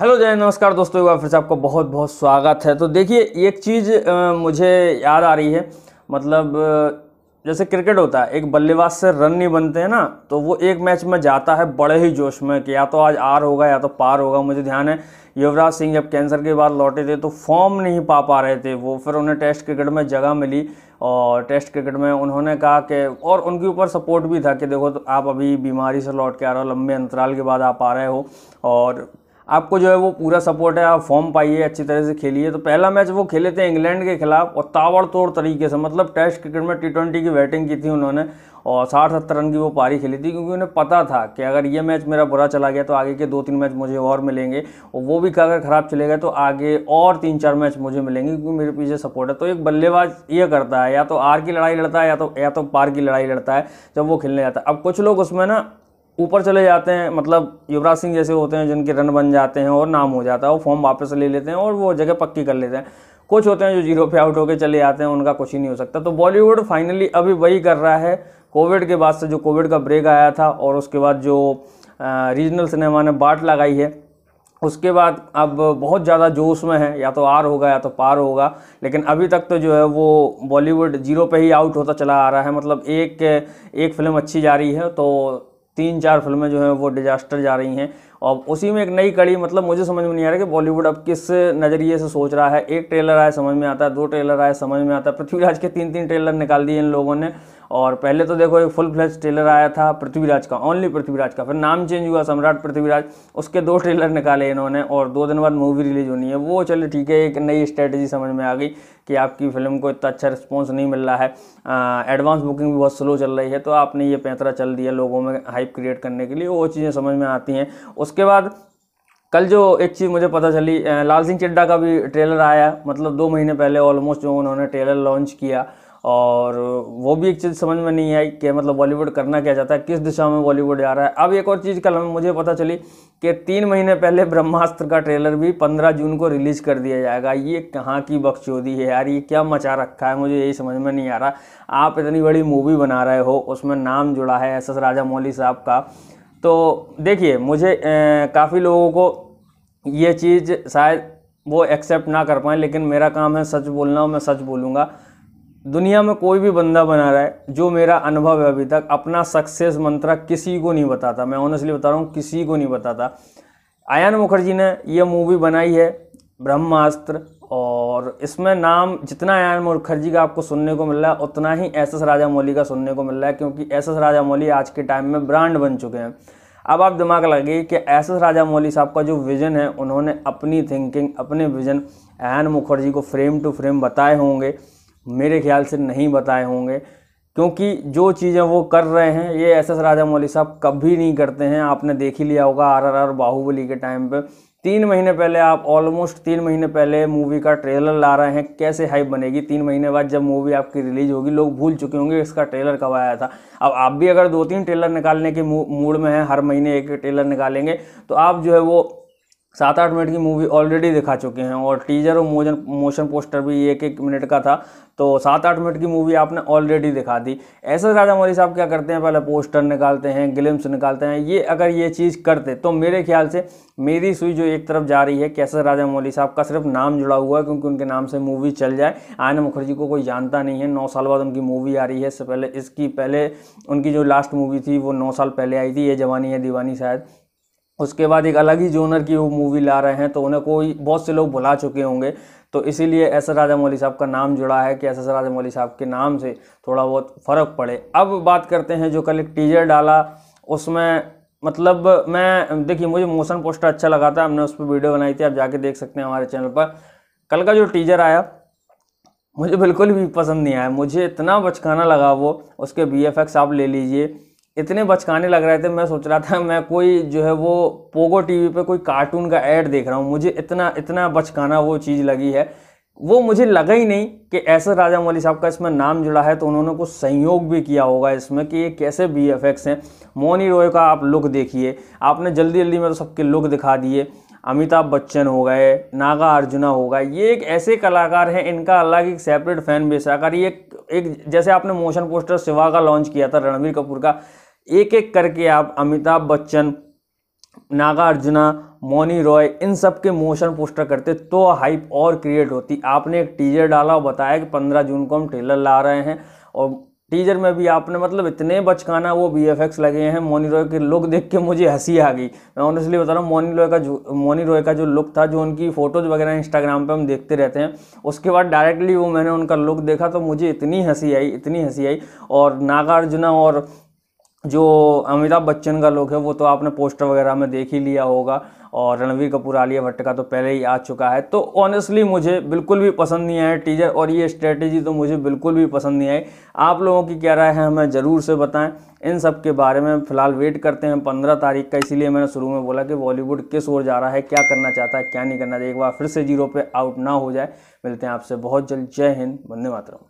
hello जय नमस्कार दोस्तों एक बार फिर से आपका बहुत बहुत स्वागत है तो देखिए एक चीज़ मुझे याद आ रही है मतलब जैसे क्रिकेट होता है एक बल्लेबाज से रन नहीं बनते हैं ना तो वो एक मैच में जाता है बड़े ही जोश में कि या तो आज आर होगा या तो पार होगा मुझे ध्यान है युवराज सिंह जब कैंसर के बाद लौटे थे तो फॉर्म नहीं पा पा रहे थे वो फिर उन्हें टेस्ट क्रिकेट में जगह मिली और टेस्ट क्रिकेट में उन्होंने कहा कि और उनके ऊपर सपोर्ट भी था कि देखो तो आप अभी बीमारी से लौट के आ रहे हो लंबे अंतराल के बाद आप आ रहे हो और आपको जो है वो पूरा सपोर्ट है आप फॉर्म पाइए अच्छी तरह से खेलिए तो पहला मैच वो खेले थे इंग्लैंड के खिलाफ और ताबड़तोड़ तरीके से मतलब टेस्ट क्रिकेट में टी ट्वेंटी की बैटिंग की थी उन्होंने और साठ सत्तर रन की वो पारी खेली थी क्योंकि उन्हें पता था कि अगर ये मैच मेरा बुरा चला गया तो आगे के दो तीन मैच मुझे और मिलेंगे और वो भी अगर ख़राब चले गए तो आगे और तीन चार मैच मुझे मिलेंगे क्योंकि मेरे पीछे सपोर्ट है तो एक बल्लेबाज ये करता है या तो आर की लड़ाई लड़ता है या तो या तो पार की लड़ाई लड़ता है जब वो खेलने जाता है अब कुछ लोग उसमें ना ऊपर चले जाते हैं मतलब युवराज सिंह जैसे होते हैं जिनके रन बन जाते हैं और नाम हो जाता है वो फॉर्म वापस ले लेते हैं और वो जगह पक्की कर लेते हैं कुछ होते हैं जो जीरो पे आउट होकर चले जाते हैं उनका कुछ ही नहीं हो सकता तो बॉलीवुड फाइनली अभी वही कर रहा है कोविड के बाद से जो कोविड का ब्रेक आया था और उसके बाद जो रीजनल सिनेमा ने बाट लगाई है उसके बाद अब बहुत ज़्यादा जोश में है या तो आर होगा या तो पार होगा लेकिन अभी तक तो जो है वो बॉलीवुड जीरो पे ही आउट होता चला आ रहा है मतलब एक एक फिल्म अच्छी जा रही है तो तीन चार फिल्में जो हैं वो डिजास्टर जा रही हैं और उसी में एक नई कड़ी मतलब मुझे समझ में नहीं आ रहा कि बॉलीवुड अब किस नज़रिए से सोच रहा है एक ट्रेलर आया समझ में आता है दो ट्रेलर आया समझ में आता है पृथ्वीराज के तीन तीन ट्रेलर निकाल दिए इन लोगों ने और पहले तो देखो एक फुल फ्लैश ट्रेलर आया था पृथ्वीराज का ओनली पृथ्वीराज का फिर नाम चेंज हुआ सम्राट पृथ्वीराज उसके दो ट्रेलर निकाले इन्होंने और दो दिन बाद मूवी रिलीज होनी है वो चले ठीक है एक नई स्ट्रेटजी समझ में आ गई कि आपकी फिल्म को इतना अच्छा रिस्पॉन्स नहीं मिल रहा है एडवांस बुकिंग भी बहुत स्लो चल रही है तो आपने ये पैंतरा चल दिया लोगों में हाइप क्रिएट करने के लिए वो चीज़ें समझ में आती हैं उस उसके बाद कल जो एक चीज़ मुझे पता चली लाल सिंह चड्डा का भी ट्रेलर आया मतलब दो महीने पहले ऑलमोस्ट जो उन्होंने ट्रेलर लॉन्च किया और वो भी एक चीज़ समझ में नहीं आई कि मतलब बॉलीवुड करना क्या चाहता है किस दिशा में बॉलीवुड जा रहा है अब एक और चीज़ कल मुझे पता चली कि तीन महीने पहले ब्रह्मास्त्र का ट्रेलर भी पंद्रह जून को रिलीज़ कर दिया जाएगा ये कहाँ की बख्शोदी है यार ये क्या मचा रखा है मुझे यही समझ में नहीं आ रहा आप इतनी बड़ी मूवी बना रहे हो उसमें नाम जुड़ा है एस एस राजा मौली साहब का तो देखिए मुझे काफ़ी लोगों को ये चीज़ शायद वो एक्सेप्ट ना कर पाएँ लेकिन मेरा काम है सच बोलना मैं सच बोलूँगा दुनिया में कोई भी बंदा बना रहा है जो मेरा अनुभव है अभी तक अपना सक्सेस मंत्र किसी को नहीं बताता मैं ऑनेस्टली बता रहा हूँ किसी को नहीं बताता आयान मुखर्जी ने यह मूवी बनाई है ब्रह्मास्त्र और इसमें नाम जितना एन मुखर्जी का आपको सुनने को मिल रहा है उतना ही एस एस राजा मौली का सुनने को मिल रहा है क्योंकि एस एस राजा मौली आज के टाइम में ब्रांड बन चुके हैं अब आप दिमाग लगे कि एस एस राजा मौली साहब का जो विज़न है उन्होंने अपनी थिंकिंग अपने विज़न एन मुखर्जी को फ्रेम टू फ्रेम बताए होंगे मेरे ख्याल से नहीं बताए होंगे क्योंकि जो चीज़ें वो कर रहे हैं ये एस एस राजा मौली साहब कभी नहीं करते हैं आपने देख ही लिया होगा आर आर आर बाहुबली के टाइम पर तीन महीने पहले आप ऑलमोस्ट तीन महीने पहले मूवी का ट्रेलर ला रहे हैं कैसे हाइप बनेगी तीन महीने बाद जब मूवी आपकी रिलीज होगी लोग भूल चुके होंगे इसका ट्रेलर कब आया था अब आप भी अगर दो तीन ट्रेलर निकालने के मूड में हैं हर महीने एक ट्रेलर निकालेंगे तो आप जो है वो सात आठ मिनट की मूवी ऑलरेडी दिखा चुके हैं और टीजर और मोजन मोशन पोस्टर भी एक एक मिनट का था तो सात आठ मिनट की मूवी आपने ऑलरेडी दिखा दी ऐसे राजा मौली साहब क्या करते हैं पहले पोस्टर निकालते हैं ग्लिम्स निकालते हैं ये अगर ये चीज़ करते तो मेरे ख्याल से मेरी सुई जो एक तरफ जा रही है कैसे राजा मौली साहब का सिर्फ नाम जुड़ा हुआ है क्योंकि उनके नाम से मूवी चल जाए आयना मुखर्जी को कोई जानता नहीं है नौ साल बाद उनकी मूवी आ रही है इससे पहले इसकी पहले उनकी जो लास्ट मूवी थी वो नौ साल पहले आई थी ये जवानी है दीवानी शायद उसके बाद एक अलग ही जोनर की वो मूवी ला रहे हैं तो उन्हें कोई बहुत से लोग भुला चुके होंगे तो इसीलिए एस एस राजा मौली साहब का नाम जुड़ा है कि एस एस राजा मौली साहब के नाम से थोड़ा बहुत फ़र्क पड़े अब बात करते हैं जो कल एक टीजर डाला उसमें मतलब मैं देखिए मुझे मोशन पोस्टर अच्छा लगा था हमने उस पर वीडियो बनाई थी आप जाके देख सकते हैं हमारे चैनल पर कल का जो टीजर आया मुझे बिल्कुल भी पसंद नहीं आया मुझे इतना बचकाना लगा वो उसके बी आप ले लीजिए इतने बचकाने लग रहे थे मैं सोच रहा था मैं कोई जो है वो पोगो टीवी पे कोई कार्टून का ऐड देख रहा हूँ मुझे इतना इतना बचकाना वो चीज़ लगी है वो मुझे लगा ही नहीं कि ऐसा राजा मौली साहब का इसमें नाम जुड़ा है तो उन्होंने कुछ संयोग भी किया होगा इसमें कि ये कैसे बी एफ हैं मोनी रॉय का आप लुक देखिए आपने जल्दी जल्दी में तो सबके लुक दिखा दिए अमिताभ बच्चन हो गए नागा अर्जुना हो गए ये एक ऐसे कलाकार हैं इनका अलग एक सेपरेट फैन बेस है अगर ये एक जैसे आपने मोशन पोस्टर सिवा का लॉन्च किया था रणबीर कपूर का एक एक करके आप अमिताभ बच्चन नागा अर्जुना मोनी रॉय इन सब के मोशन पोस्टर करते तो हाइप और क्रिएट होती आपने एक टीजर डाला और बताया कि पंद्रह जून को हम ट्रेलर ला रहे हैं और टीजर में भी आपने मतलब इतने बचकाना वो बी एफ एक्स लगे हैं मोनी रॉय के लुक देख के मुझे हंसी आ गई मैं ऑनेस्टली बता रहा हूँ मोनी रॉय का जो मोनी रॉय का जो लुक था जो उनकी फ़ोटोज़ वगैरह इंस्टाग्राम पे हम देखते रहते हैं उसके बाद डायरेक्टली वो मैंने उनका लुक देखा तो मुझे इतनी हंसी आई इतनी हंसी आई और नागार्जुना और जो अमिताभ बच्चन का लोग है वो तो आपने पोस्टर वगैरह में देख ही लिया होगा और रणवीर कपूर आलिया भट्ट का तो पहले ही आ चुका है तो ऑनेस्टली मुझे बिल्कुल भी पसंद नहीं आया टीजर और ये स्ट्रेटेजी तो मुझे बिल्कुल भी पसंद नहीं आई आप लोगों की क्या राय है हमें ज़रूर से बताएं इन सब के बारे में फ़िलहाल वेट करते हैं पंद्रह तारीख का इसीलिए मैंने शुरू में बोला कि बॉलीवुड किस ओर जा रहा है क्या करना चाहता है क्या नहीं करना चाहिए एक बार फिर से जीरो पर आउट ना हो जाए मिलते हैं आपसे बहुत जल्द जय हिंद वंदे मातरम